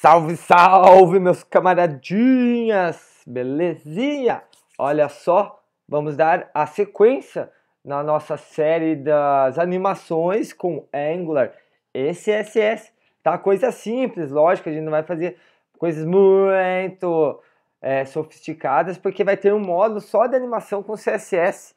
Salve, salve, meus camaradinhas! Belezinha? Olha só, vamos dar a sequência na nossa série das animações com Angular e CSS. Tá? Coisa simples, lógico, a gente não vai fazer coisas muito é, sofisticadas, porque vai ter um módulo só de animação com CSS,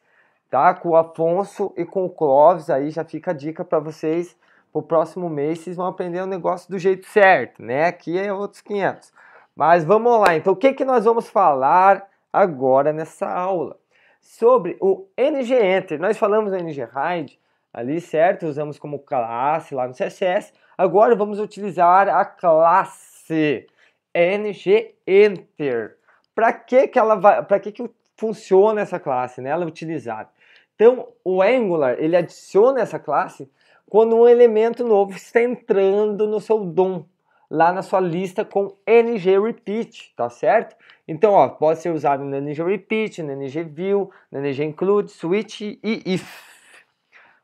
tá? Com o Afonso e com o Clóvis, aí já fica a dica para vocês pro próximo mês vocês vão aprender o negócio do jeito certo, né? Aqui é outros 500. Mas vamos lá, então o que, que nós vamos falar agora nessa aula? Sobre o NG Enter. Nós falamos do NG Hide ali, certo? Usamos como classe lá no CSS. Agora vamos utilizar a classe NG Enter. Para que, que ela vai, para que, que funciona essa classe, né? Ela é utilizada. Então, o Angular, ele adiciona essa classe quando um elemento novo está entrando no seu DOM, lá na sua lista com NG Repeat, tá certo? Então, ó, pode ser usado no NG Repeat, no NG View, no NG Include, Switch e If.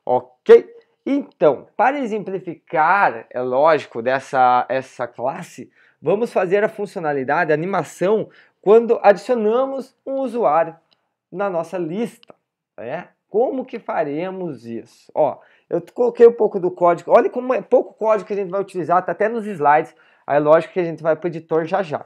Ok? Então, para exemplificar, é lógico, dessa essa classe, vamos fazer a funcionalidade, a animação, quando adicionamos um usuário na nossa lista. Né? Como que faremos isso? Ó, eu coloquei um pouco do código. Olha como é pouco código que a gente vai utilizar, tá até nos slides. Aí lógico que a gente vai para o editor já já.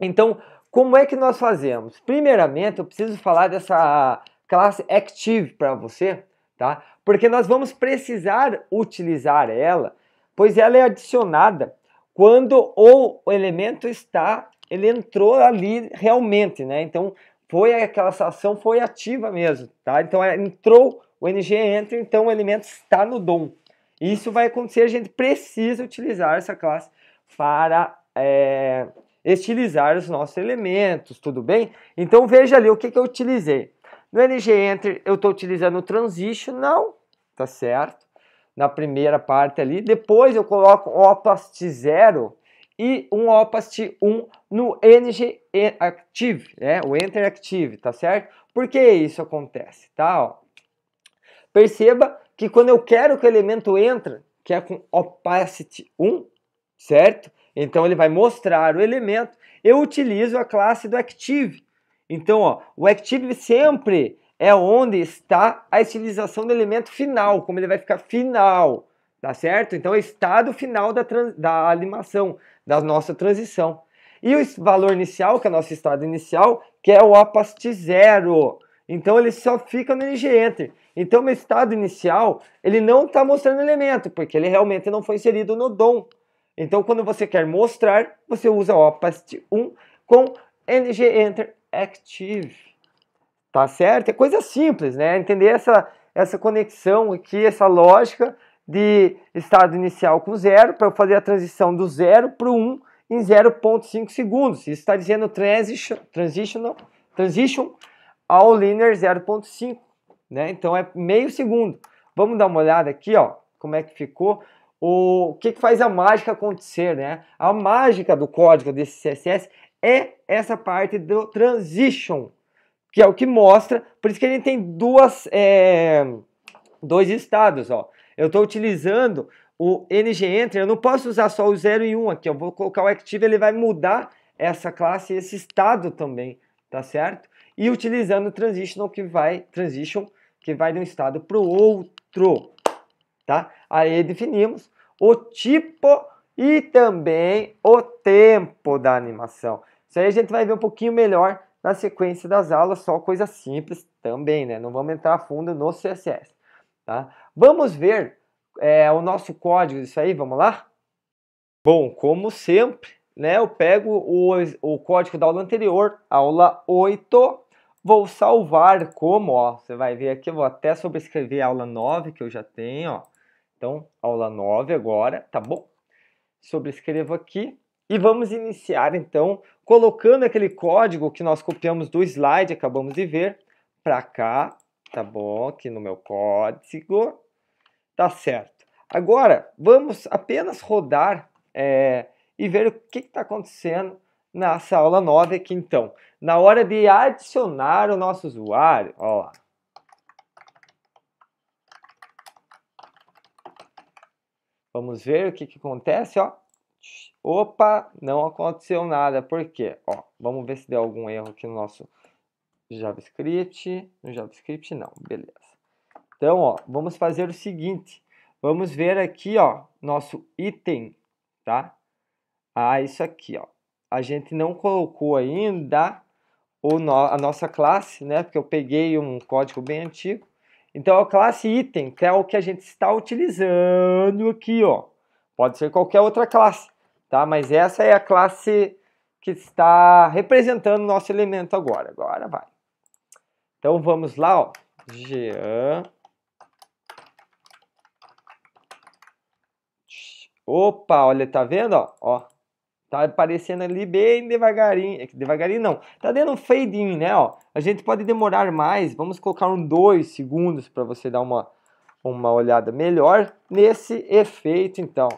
Então, como é que nós fazemos? Primeiramente, eu preciso falar dessa classe Active para você, tá? Porque nós vamos precisar utilizar ela, pois ela é adicionada quando o elemento está, ele entrou ali realmente, né? Então, foi aquela ação foi ativa mesmo, tá? Então, entrou o NG entra, então o elemento está no dom. Isso vai acontecer, a gente precisa utilizar essa classe para é, estilizar os nossos elementos, tudo bem? Então veja ali o que, que eu utilizei. No NG Enter eu estou utilizando o Transitional, tá certo? Na primeira parte ali. Depois eu coloco um Opacity 0 e um Opacity 1 no NG Active, né? O Enter Active, tá certo? Por que isso acontece, tá? Ó. Perceba que quando eu quero que o elemento entra, que é com opacity 1, certo? Então ele vai mostrar o elemento. Eu utilizo a classe do active. Então, ó, o active sempre é onde está a estilização do elemento final, como ele vai ficar final, tá certo? Então, é o estado final da, da animação, da nossa transição. E o valor inicial, que é o nosso estado inicial, que é o opacity zero. Então, ele só fica no ng enter. Então, meu estado inicial, ele não está mostrando elemento, porque ele realmente não foi inserido no dom. Então, quando você quer mostrar, você usa opacity 1 com ng enter active. Tá certo? É coisa simples, né? Entender essa, essa conexão aqui, essa lógica de estado inicial com zero para fazer a transição do zero para o 1 em 0.5 segundos. Isso está dizendo transition, transitional, transition ao linear 0.5 né? Então é meio segundo. Vamos dar uma olhada aqui, ó, como é que ficou. O, que, que faz a mágica acontecer, né? A mágica do código desse CSS é essa parte do transition, que é o que mostra. Por isso que ele tem duas, é, dois estados, ó. Eu estou utilizando o ng-enter, eu não posso usar só o 0 e 1 um aqui, eu vou colocar o active, ele vai mudar essa classe, esse estado também, tá certo? E utilizando o transition que vai, transition, que vai de um estado para o outro, tá? Aí definimos o tipo e também o tempo da animação. Isso aí a gente vai ver um pouquinho melhor na sequência das aulas, só coisa simples também, né? Não vamos entrar a fundo no CSS, tá? Vamos ver é, o nosso código disso aí, vamos lá? Bom, como sempre, né, eu pego o, o código da aula anterior, aula 8, Vou salvar como, ó, você vai ver aqui, vou até sobrescrever a aula 9 que eu já tenho, ó. Então, aula 9 agora, tá bom? Sobrescrevo aqui e vamos iniciar então colocando aquele código que nós copiamos do slide, acabamos de ver, para cá, tá bom? Aqui no meu código, tá certo. Agora, vamos apenas rodar é, e ver o que está acontecendo nessa aula 9 aqui então. Na hora de adicionar o nosso usuário, ó lá. Vamos ver o que, que acontece, ó. Opa, não aconteceu nada. Por quê? Ó, vamos ver se deu algum erro aqui no nosso JavaScript. No JavaScript não, beleza. Então, ó, vamos fazer o seguinte. Vamos ver aqui, ó, nosso item, tá? Ah, isso aqui, ó a gente não colocou ainda o no, a nossa classe, né? Porque eu peguei um código bem antigo. Então, a classe item, que é o que a gente está utilizando aqui, ó. Pode ser qualquer outra classe, tá? Mas essa é a classe que está representando o nosso elemento agora. Agora vai. Então, vamos lá, ó. Jean. Opa, olha, tá vendo? Ó, ó Tá aparecendo ali bem devagarinho. É devagarinho não. Tá dando um fade in, né? Ó, a gente pode demorar mais. Vamos colocar um 2 segundos para você dar uma, uma olhada melhor nesse efeito, então.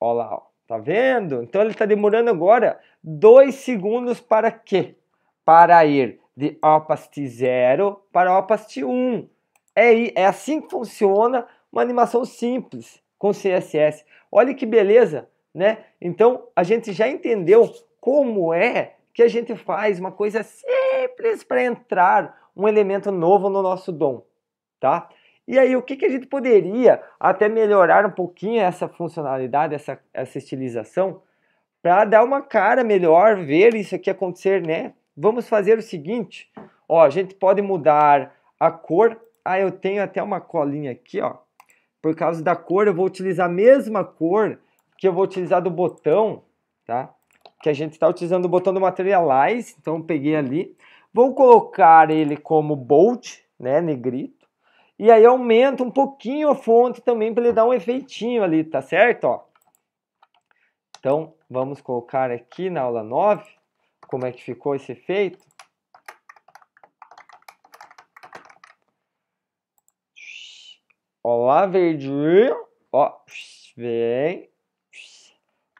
Olha lá, ó. tá vendo? Então ele está demorando agora 2 segundos para quê? Para ir de opacity 0 para opacity 1. Um. É, é assim que funciona uma animação simples com CSS. Olha que beleza, né? Então a gente já entendeu como é que a gente faz uma coisa simples para entrar um elemento novo no nosso DOM, tá? E aí o que, que a gente poderia até melhorar um pouquinho essa funcionalidade, essa, essa estilização, para dar uma cara melhor, ver isso aqui acontecer, né? Vamos fazer o seguinte, ó, a gente pode mudar a cor. Ah, eu tenho até uma colinha aqui, ó, por causa da cor, eu vou utilizar a mesma cor que eu vou utilizar do botão, tá? Que a gente está utilizando o botão do Materialize, então peguei ali. Vou colocar ele como bold, né, negrito. E aí aumenta um pouquinho a fonte também para ele dar um efeitinho ali, tá certo? Ó. Então, vamos colocar aqui na aula 9 como é que ficou esse efeito. Olá, verdinho. Ó, vem.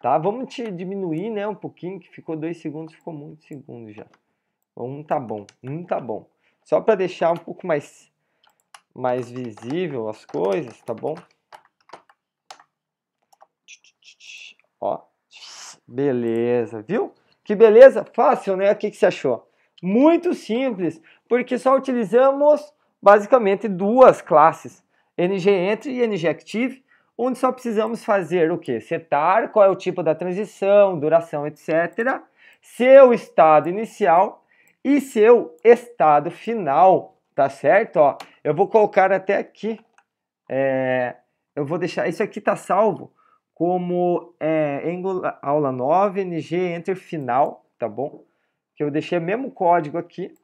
Tá? Vamos te diminuir, né, um pouquinho, que ficou dois segundos, ficou muito segundo já. Um tá bom, um tá bom. Só para deixar um pouco mais, mais visível as coisas, tá bom? Ó, beleza, viu? Que beleza, fácil, né? O que, que você achou? Muito simples, porque só utilizamos basicamente duas classes. NG Entry e NG Active, onde só precisamos fazer o que? Setar qual é o tipo da transição, duração, etc. Seu estado inicial e seu estado final, tá certo? Ó, eu vou colocar até aqui, é, eu vou deixar, isso aqui tá salvo como é, aula 9, NG Enter Final, tá bom? Que eu deixei o mesmo código aqui,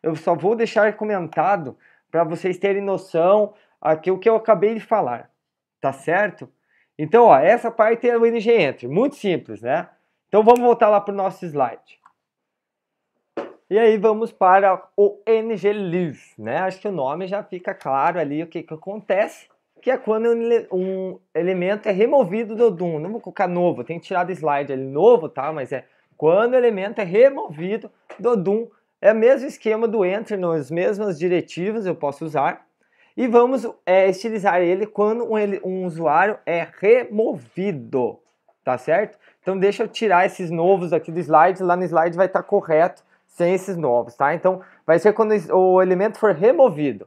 eu só vou deixar comentado para vocês terem noção o que eu acabei de falar, tá certo? Então, ó, essa parte é o ng entry, muito simples, né? Então vamos voltar lá para o nosso slide. E aí vamos para o ng live, né? Acho que o nome já fica claro ali o que, que acontece, que é quando um elemento é removido do Doom. Não vou colocar novo, tem que tirar do slide ali novo, tá? Mas é quando o elemento é removido do Doom. É o mesmo esquema do enter, nas mesmas diretivas eu posso usar, e vamos é, estilizar ele quando um, um usuário é removido, tá certo? Então deixa eu tirar esses novos aqui do slide, lá no slide vai estar tá correto sem esses novos, tá? Então vai ser quando o elemento for removido.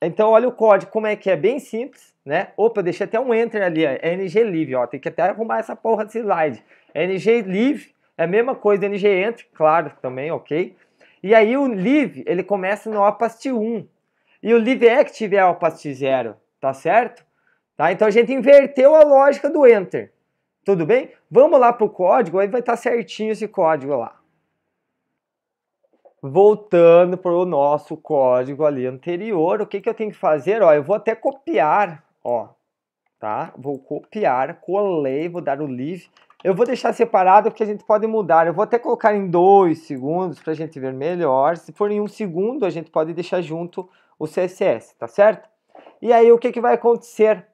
Então olha o código como é que é, bem simples, né? Opa, deixei até um enter ali, é ng ó, tem que até arrumar essa porra desse slide. ng é a mesma coisa, ng enter, claro, também, ok? E aí o leave, ele começa no opast 1, e o live active é o past zero, tá certo? Tá? Então a gente inverteu a lógica do enter. Tudo bem? Vamos lá para o código, aí vai estar tá certinho esse código lá. Voltando para o nosso código ali anterior, o que, que eu tenho que fazer? Ó, eu vou até copiar, ó, tá? Vou copiar, colei, vou dar o leave. Eu vou deixar separado porque a gente pode mudar. Eu vou até colocar em dois segundos para a gente ver melhor. Se for em um segundo, a gente pode deixar junto o CSS, tá certo? E aí o que, que vai acontecer?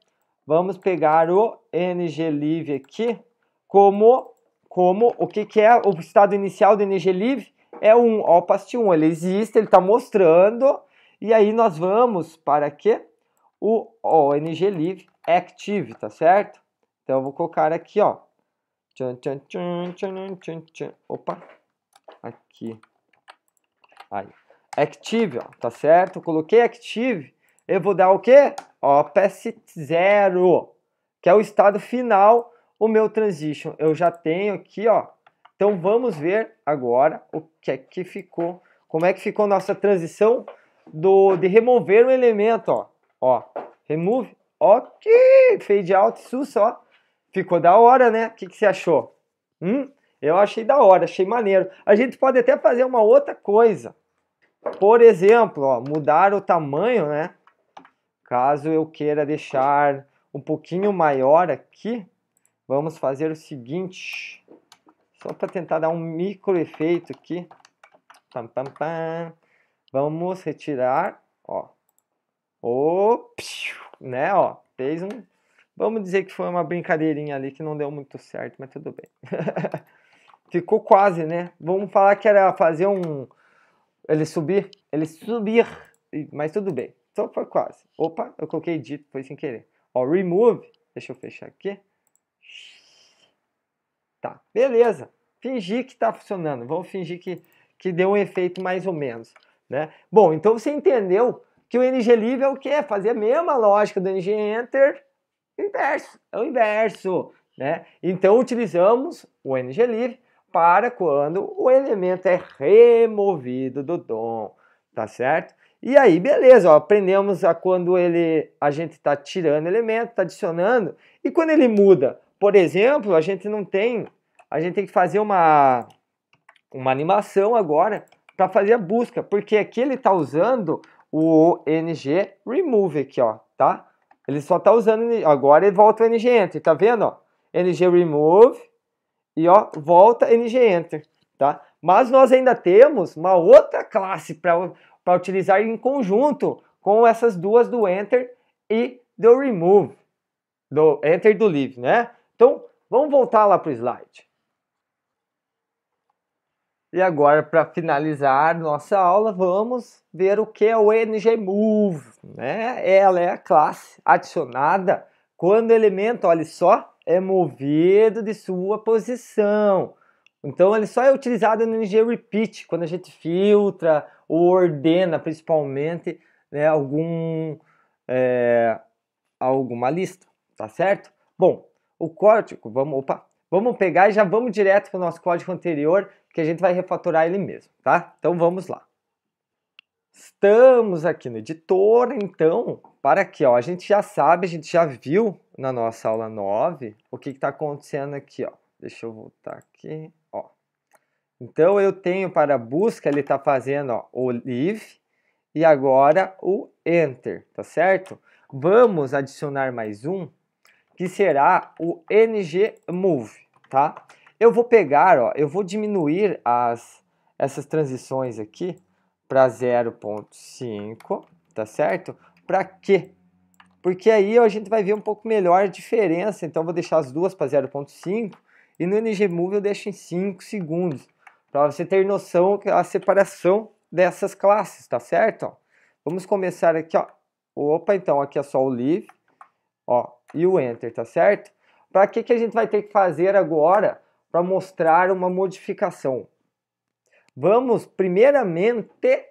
Vamos pegar o nglive aqui como, como o que, que é o estado inicial do nglive? É um, opast o 1, ele existe, ele está mostrando, e aí nós vamos para que o nglive active, tá certo? Então eu vou colocar aqui, ó. Tchan, tchan, tchan, tchan, tchan, tchan. Opa, aqui. Aí, active, ó, tá certo? Eu coloquei active, eu vou dar o quê? OPS0, que é o estado final, o meu transition. Eu já tenho aqui, ó. Então vamos ver agora o que é que ficou, como é que ficou nossa transição do de remover um elemento, ó. Ó, remove, ok, fade out, sus, ó. Ficou da hora, né? O que, que você achou? Hum? Eu achei da hora, achei maneiro. A gente pode até fazer uma outra coisa por exemplo, ó, mudar o tamanho, né? Caso eu queira deixar um pouquinho maior aqui, vamos fazer o seguinte, só para tentar dar um micro efeito aqui. Pam, pam, pam. Vamos retirar, ó. O, né, ó, fez um... Vamos dizer que foi uma brincadeirinha ali que não deu muito certo, mas tudo bem. Ficou quase, né? Vamos falar que era fazer um ele subir, ele subir, mas tudo bem. Só então foi quase. Opa, eu coloquei dito foi sem querer. Ó, remove, deixa eu fechar aqui. Tá, beleza. Fingir que está funcionando. Vamos fingir que, que deu um efeito mais ou menos. Né? Bom, então você entendeu que o live é o que? fazer a mesma lógica do enter inverso. É o inverso. Né? Então utilizamos o live para quando o elemento é removido do dom, tá certo? E aí, beleza, ó, aprendemos a quando ele a gente está tirando elemento, está adicionando, e quando ele muda, por exemplo, a gente não tem, a gente tem que fazer uma, uma animação agora para fazer a busca, porque aqui ele está usando o ng remove aqui, ó, tá? Ele só está usando, agora ele volta o ng enter, tá vendo, ó? ng remove, e ó, volta NG Enter, tá? Mas nós ainda temos uma outra classe para utilizar em conjunto com essas duas do Enter e do Remove, do Enter do Leave, né? Então, vamos voltar lá para o slide. E agora, para finalizar nossa aula, vamos ver o que é o ngMove. Né? Ela é a classe adicionada quando o elemento, olha só, é movido de sua posição. Então ele só é utilizado no NG repeat, quando a gente filtra ou ordena principalmente né, algum, é, alguma lista, tá certo? Bom, o código, vamos, opa, vamos pegar e já vamos direto para o nosso código anterior, que a gente vai refatorar ele mesmo, tá? Então vamos lá. Estamos aqui no editor, então, para aqui, ó, a gente já sabe, a gente já viu na nossa aula 9 o que está acontecendo aqui, ó. Deixa eu voltar aqui, ó. Então, eu tenho para busca, ele está fazendo, ó, o leave e agora o enter, tá certo? Vamos adicionar mais um, que será o ng move, tá? Eu vou pegar, ó, eu vou diminuir as, essas transições aqui, para 0.5, tá certo? Para quê? Porque aí a gente vai ver um pouco melhor a diferença, então vou deixar as duas para 0.5 e no Move eu deixo em 5 segundos, para você ter noção a separação dessas classes, tá certo? vamos começar aqui, ó. Opa, então aqui é só o leave, ó, e o enter, tá certo? Para que que a gente vai ter que fazer agora para mostrar uma modificação? Vamos primeiramente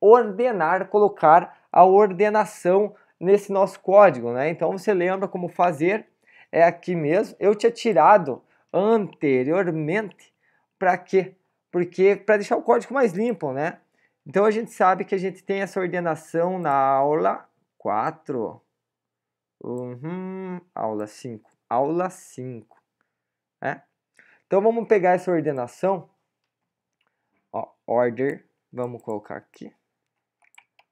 ordenar, colocar a ordenação nesse nosso código, né? Então você lembra como fazer é aqui mesmo. Eu tinha tirado anteriormente para quê? Porque para deixar o código mais limpo, né? Então a gente sabe que a gente tem essa ordenação na aula 4. Uhum, aula 5. Aula 5. Né? Então vamos pegar essa ordenação order, vamos colocar aqui,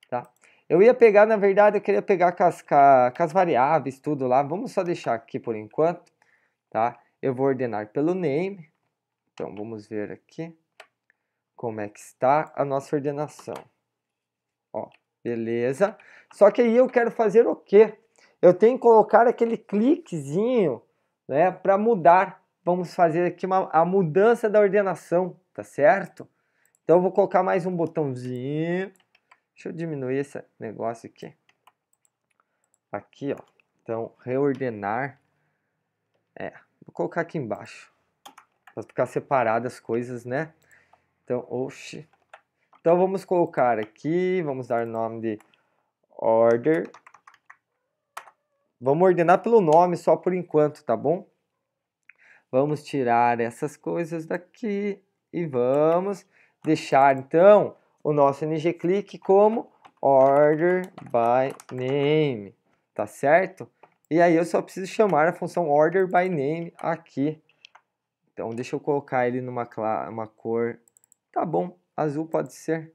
tá? Eu ia pegar, na verdade, eu queria pegar com as, com as variáveis, tudo lá, vamos só deixar aqui por enquanto, tá? Eu vou ordenar pelo name, então vamos ver aqui como é que está a nossa ordenação. Ó, beleza. Só que aí eu quero fazer o quê? Eu tenho que colocar aquele cliquezinho, né, para mudar. Vamos fazer aqui uma, a mudança da ordenação, tá certo? Então eu vou colocar mais um botãozinho. Deixa eu diminuir esse negócio aqui. Aqui, ó. Então, reordenar. É, vou colocar aqui embaixo. Para ficar separadas as coisas, né? Então, oxi. Então vamos colocar aqui, vamos dar o nome de order. Vamos ordenar pelo nome só por enquanto, tá bom? Vamos tirar essas coisas daqui e vamos deixar então o nosso ng click como order by name, tá certo? E aí eu só preciso chamar a função order by name aqui. Então deixa eu colocar ele numa uma cor, tá bom, azul pode ser.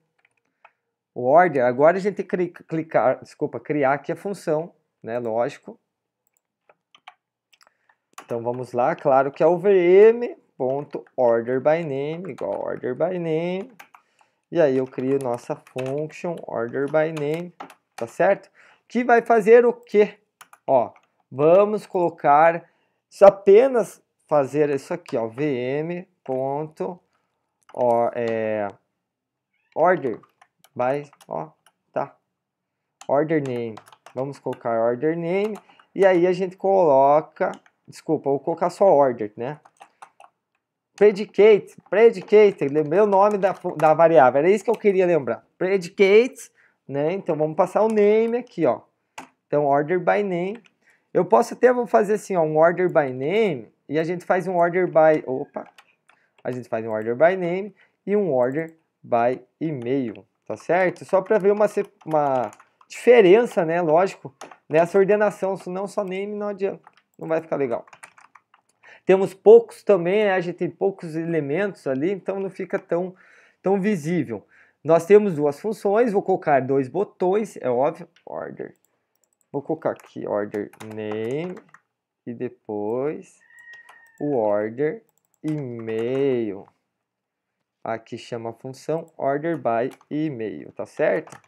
O order, agora a gente tem que clicar, desculpa, criar aqui a função, né, lógico. Então vamos lá, claro que é o vm ponto order by name igual order by name e aí eu crio nossa function order by name tá certo que vai fazer o quê ó vamos colocar apenas fazer isso aqui ó vm ponto ó, é, order by ó tá order name vamos colocar order name e aí a gente coloca desculpa vou colocar só order né predicate, predicate, lembrei né? o nome da, da variável, era isso que eu queria lembrar. Predicate, né? Então vamos passar o name aqui, ó. Então order by name. Eu posso até vou fazer assim, ó, um order by name e a gente faz um order by, opa. A gente faz um order by name e um order by e-mail, tá certo? Só para ver uma, uma diferença, né, lógico, nessa ordenação, se não só name não adianta, não vai ficar legal. Temos poucos também, a gente tem poucos elementos ali, então não fica tão, tão visível. Nós temos duas funções, vou colocar dois botões, é óbvio, order. Vou colocar aqui order name e depois o order email. Aqui chama a função order by email, tá certo?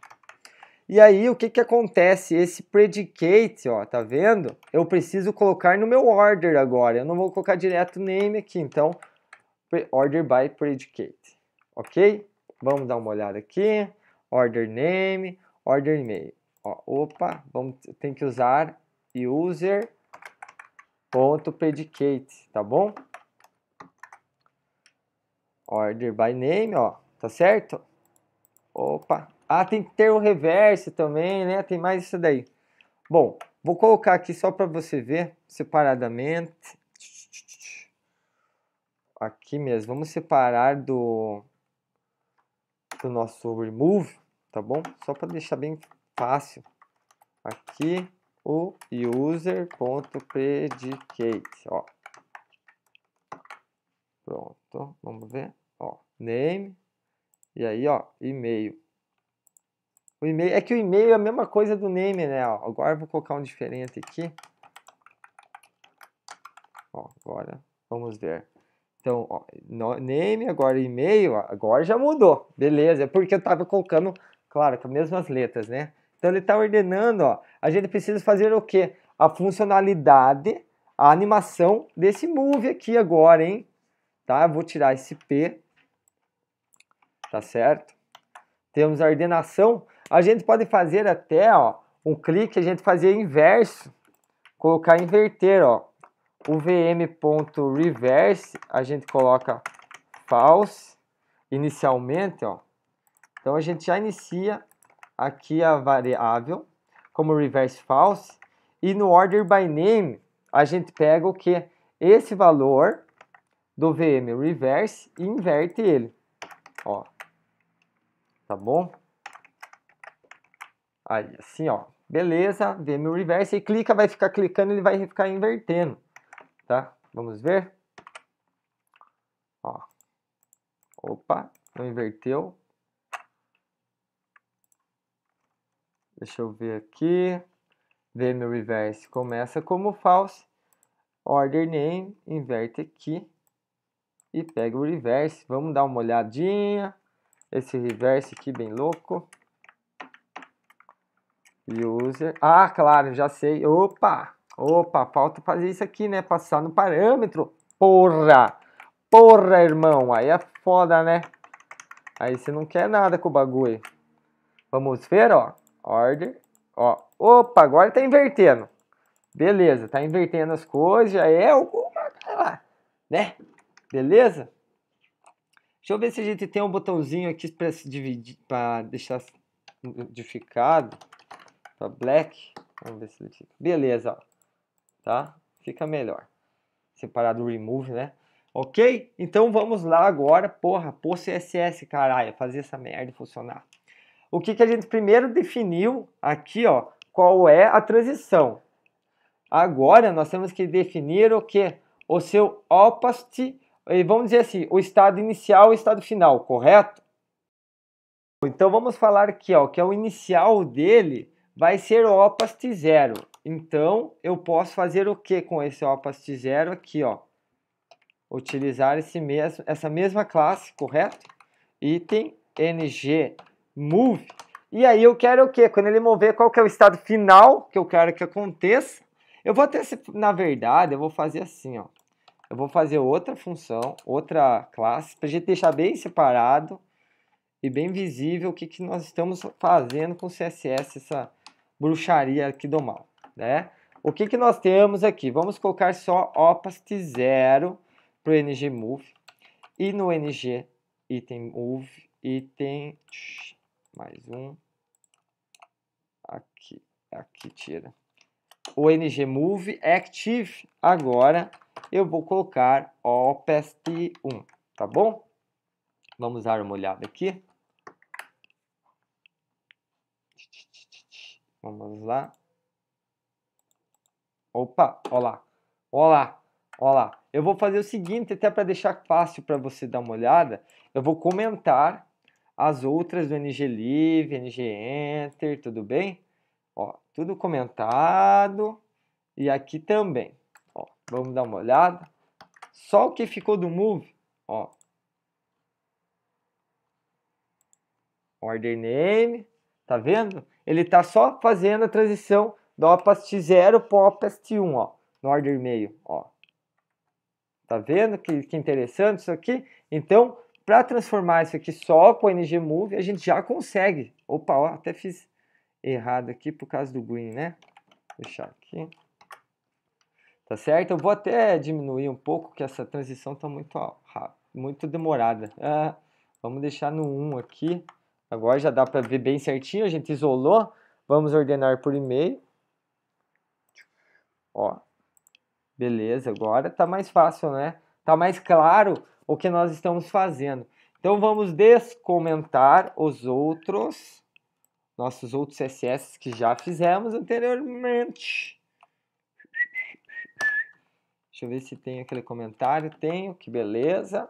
E aí, o que, que acontece? Esse predicate, ó, tá vendo? Eu preciso colocar no meu order agora. Eu não vou colocar direto name aqui, então, order by predicate, ok? Vamos dar uma olhada aqui. Order name, order email. Ó, opa, vamos, tem que usar user.predicate, tá bom? Order by name, ó, tá certo? Opa, ah, tem que ter o reverse também, né? Tem mais isso daí. Bom, vou colocar aqui só para você ver separadamente. Aqui mesmo, vamos separar do, do nosso remove, tá bom? Só para deixar bem fácil. Aqui o user.predicate, ó. Pronto, vamos ver, ó, name, e aí, ó, e-mail. O e-mail, é que o e-mail é a mesma coisa do name, né? Ó, agora vou colocar um diferente aqui. Ó, agora, vamos ver. Então, ó, name, agora e-mail, agora já mudou. Beleza, é porque eu estava colocando, claro, com as mesmas letras, né? Então ele está ordenando, ó, a gente precisa fazer o quê? A funcionalidade, a animação desse move aqui agora, hein? Tá? Eu vou tirar esse P, tá certo? Temos a ordenação, a gente pode fazer até ó, um clique, a gente fazer inverso, colocar inverter, ó. O vm.reverse, a gente coloca false inicialmente, ó. Então a gente já inicia aqui a variável como reverse false e no order by name a gente pega o que esse valor do VM reverse e inverte ele, ó. Tá bom? Aí, assim, ó. Beleza, vem no reverse e clica, vai ficar clicando, ele vai ficar invertendo, tá? Vamos ver. Ó. Opa, não inverteu. Deixa eu ver aqui. VM reverse começa como false. Order name, inverte aqui. E pega o reverse. Vamos dar uma olhadinha. Esse reverse aqui bem louco. User. Ah, claro, já sei. Opa! Opa, falta fazer isso aqui, né? Passar no parâmetro. Porra! Porra, irmão. Aí é foda, né? Aí você não quer nada com o bagulho. Vamos ver, ó. Order. Ó. Opa, agora tá invertendo. Beleza, tá invertendo as coisas. Já é alguma... Lá, né? Beleza? Deixa eu ver se a gente tem um botãozinho aqui para dividir, para deixar modificado para tá Black, vamos ver se ele fica. Beleza, ó. Tá? Fica melhor. separado do remove, né? Ok? Então vamos lá agora, porra, pô CSS, caralho, fazer essa merda funcionar. O que, que a gente primeiro definiu aqui, ó, qual é a transição. Agora nós temos que definir o que? O seu opacity, e vamos dizer assim, o estado inicial e o estado final, correto? Então vamos falar aqui, ó, que é o inicial dele vai ser o opacity zero. Então, eu posso fazer o que com esse opacity zero aqui, ó? Utilizar esse mesmo, essa mesma classe, correto? Item ng move. E aí eu quero o que? Quando ele mover, qual que é o estado final que eu quero que aconteça? Eu vou ter, na verdade, eu vou fazer assim, ó. Eu vou fazer outra função, outra classe, para a gente deixar bem separado e bem visível o que, que nós estamos fazendo com o CSS, essa, bruxaria aqui do mal, né? O que, que nós temos aqui? Vamos colocar só opast 0 para o move e no ng item move item mais um aqui aqui tira o ng move active agora eu vou colocar opast 1 tá bom vamos dar uma olhada aqui Vamos lá. Opa, olá. Olá. Olá. Eu vou fazer o seguinte, até para deixar fácil para você dar uma olhada, eu vou comentar as outras do NG Live, NG Enter, tudo bem? Ó, tudo comentado. E aqui também. Ó, vamos dar uma olhada. Só o que ficou do move, ó. Order name, Tá vendo? Ele tá só fazendo a transição do opacity 0 para o opacity 1, ó, no order meio, ó. Tá vendo que, que interessante isso aqui? Então, para transformar isso aqui só com o move a gente já consegue. Opa, ó, até fiz errado aqui por causa do green, né? Vou deixar aqui. Tá certo? Eu vou até diminuir um pouco, que essa transição tá muito, ó, muito demorada. Ah, vamos deixar no 1 aqui. Agora já dá para ver bem certinho, a gente isolou. Vamos ordenar por e-mail. Ó, beleza, agora está mais fácil, né? Está mais claro o que nós estamos fazendo. Então vamos descomentar os outros, nossos outros CSS que já fizemos anteriormente. Deixa eu ver se tem aquele comentário. Tenho, que beleza.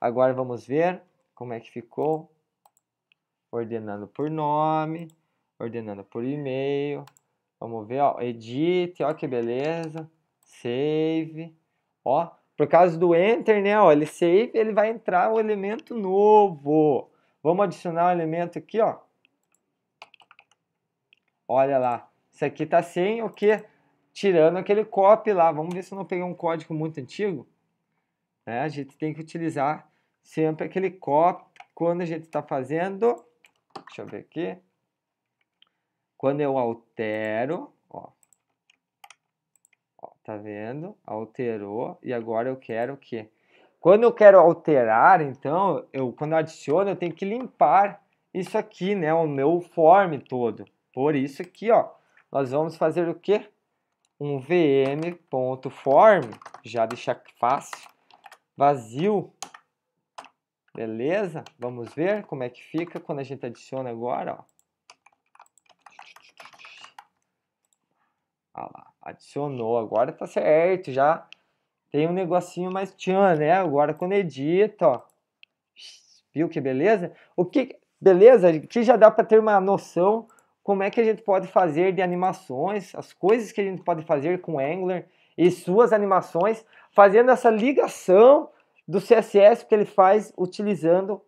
Agora vamos ver como é que ficou ordenando por nome, ordenando por e-mail. Vamos ver, ó, edit, ó que beleza. Save, ó, por causa do enter, né, ó, ele save, ele vai entrar um elemento novo. Vamos adicionar um elemento aqui, ó. Olha lá, isso aqui tá sem o que? Tirando aquele copy lá. Vamos ver se eu não peguei um código muito antigo. É, a gente tem que utilizar sempre aquele copy quando a gente está fazendo deixa eu ver aqui. Quando eu altero, ó, ó, tá vendo? Alterou e agora eu quero o quê? Quando eu quero alterar, então, eu quando eu adiciono, eu tenho que limpar isso aqui, né, o meu form todo. Por isso aqui, ó, nós vamos fazer o quê? Um vm.form, já deixar fácil, vazio, Beleza? Vamos ver como é que fica quando a gente adiciona agora, ó. Ah lá, adicionou. Agora tá certo, já tem um negocinho mais tchan, né? Agora quando edita, ó. Viu que beleza? O que... Beleza? Aqui já dá para ter uma noção como é que a gente pode fazer de animações, as coisas que a gente pode fazer com Angular e suas animações, fazendo essa ligação do CSS, que ele faz utilizando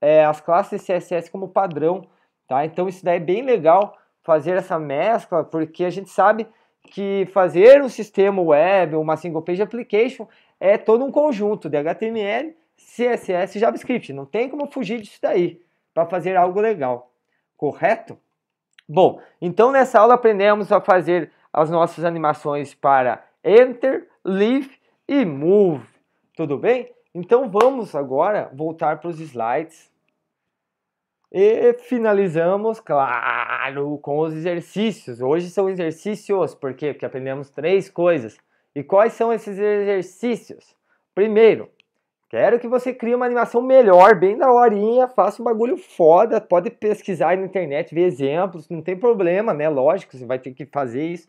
é, as classes CSS como padrão, tá? Então isso daí é bem legal fazer essa mescla, porque a gente sabe que fazer um sistema web, uma single page application, é todo um conjunto de HTML, CSS e JavaScript. Não tem como fugir disso daí para fazer algo legal, correto? Bom, então nessa aula aprendemos a fazer as nossas animações para Enter, Leave e Move, tudo bem? Então vamos agora voltar para os slides. E finalizamos, claro, com os exercícios. Hoje são exercícios, por quê? Porque aprendemos três coisas. E quais são esses exercícios? Primeiro, quero que você crie uma animação melhor, bem da horinha, faça um bagulho foda, pode pesquisar aí na internet, ver exemplos, não tem problema, né? Lógico, você vai ter que fazer isso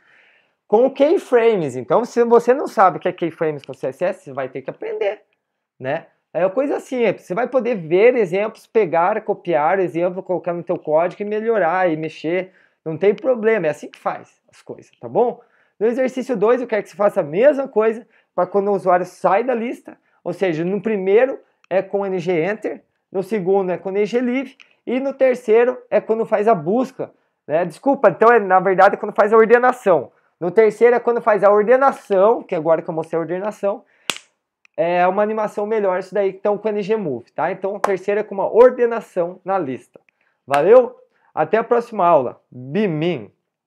com keyframes. Então, se você não sabe o que é keyframes com CSS, você vai ter que aprender né? É coisa simples, é, você vai poder ver exemplos, pegar, copiar exemplo, colocar no teu código e melhorar e mexer, não tem problema, é assim que faz as coisas, tá bom? No exercício 2 eu quero que você faça a mesma coisa para quando o usuário sai da lista, ou seja, no primeiro é com ng enter, no segundo é com ng leave e no terceiro é quando faz a busca, né? Desculpa, então é na verdade quando faz a ordenação. No terceiro é quando faz a ordenação, que é agora que eu mostrei a ordenação, é uma animação melhor isso daí que estão com o NG Move, tá? Então a terceira é com uma ordenação na lista. Valeu? Até a próxima aula. Bimim!